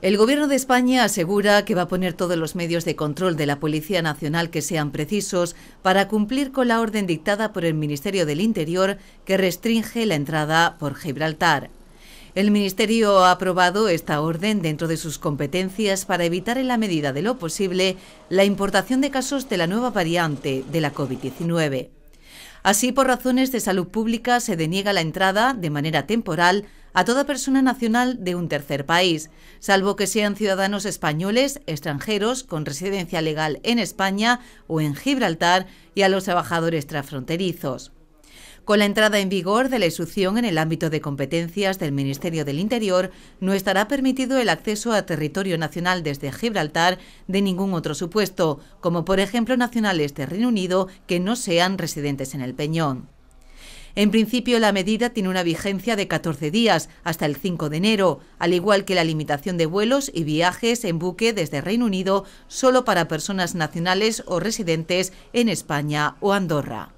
El Gobierno de España asegura que va a poner todos los medios de control de la Policía Nacional que sean precisos para cumplir con la orden dictada por el Ministerio del Interior que restringe la entrada por Gibraltar. El Ministerio ha aprobado esta orden dentro de sus competencias para evitar en la medida de lo posible la importación de casos de la nueva variante de la COVID-19. Así, por razones de salud pública, se deniega la entrada, de manera temporal, a toda persona nacional de un tercer país, salvo que sean ciudadanos españoles, extranjeros con residencia legal en España o en Gibraltar y a los trabajadores transfronterizos. Con la entrada en vigor de la exención en el ámbito de competencias del Ministerio del Interior, no estará permitido el acceso a territorio nacional desde Gibraltar de ningún otro supuesto, como por ejemplo nacionales de Reino Unido que no sean residentes en el Peñón. En principio, la medida tiene una vigencia de 14 días, hasta el 5 de enero, al igual que la limitación de vuelos y viajes en buque desde Reino Unido solo para personas nacionales o residentes en España o Andorra.